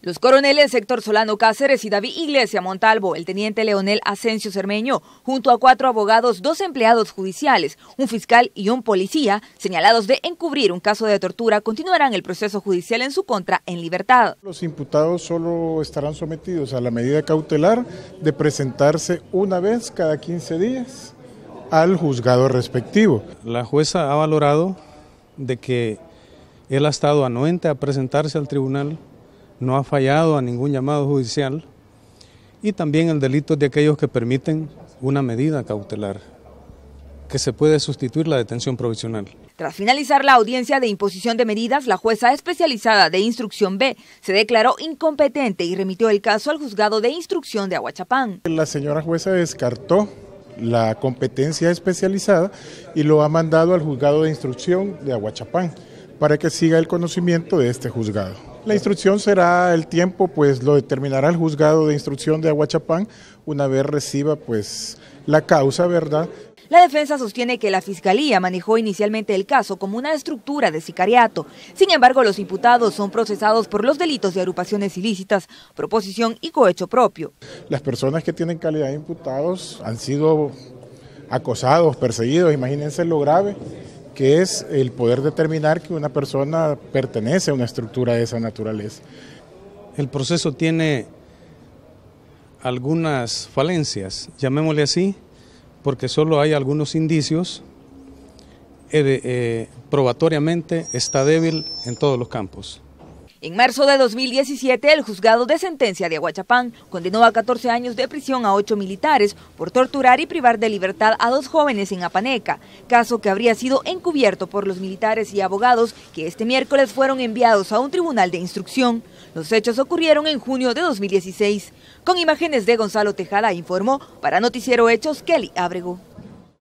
Los coroneles Héctor Solano Cáceres y David Iglesia Montalvo, el teniente Leonel Asensio Cermeño, junto a cuatro abogados, dos empleados judiciales, un fiscal y un policía, señalados de encubrir un caso de tortura, continuarán el proceso judicial en su contra en libertad. Los imputados solo estarán sometidos a la medida cautelar de presentarse una vez cada 15 días al juzgado respectivo. La jueza ha valorado de que él ha estado anuente a presentarse al tribunal no ha fallado a ningún llamado judicial y también el delito de aquellos que permiten una medida cautelar que se puede sustituir la detención provisional. Tras finalizar la audiencia de imposición de medidas, la jueza especializada de Instrucción B se declaró incompetente y remitió el caso al juzgado de instrucción de Aguachapán. La señora jueza descartó la competencia especializada y lo ha mandado al juzgado de instrucción de Aguachapán para que siga el conocimiento de este juzgado. La instrucción será el tiempo, pues lo determinará el juzgado de instrucción de Aguachapán una vez reciba pues la causa, ¿verdad? La defensa sostiene que la fiscalía manejó inicialmente el caso como una estructura de sicariato. Sin embargo, los imputados son procesados por los delitos de agrupaciones ilícitas, proposición y cohecho propio. Las personas que tienen calidad de imputados han sido acosados, perseguidos, imagínense lo grave que es el poder determinar que una persona pertenece a una estructura de esa naturaleza. El proceso tiene algunas falencias, llamémosle así, porque solo hay algunos indicios, eh, eh, probatoriamente está débil en todos los campos. En marzo de 2017, el juzgado de sentencia de Aguachapán condenó a 14 años de prisión a ocho militares por torturar y privar de libertad a dos jóvenes en Apaneca, caso que habría sido encubierto por los militares y abogados que este miércoles fueron enviados a un tribunal de instrucción. Los hechos ocurrieron en junio de 2016. Con imágenes de Gonzalo Tejada informó para Noticiero Hechos Kelly Abrego.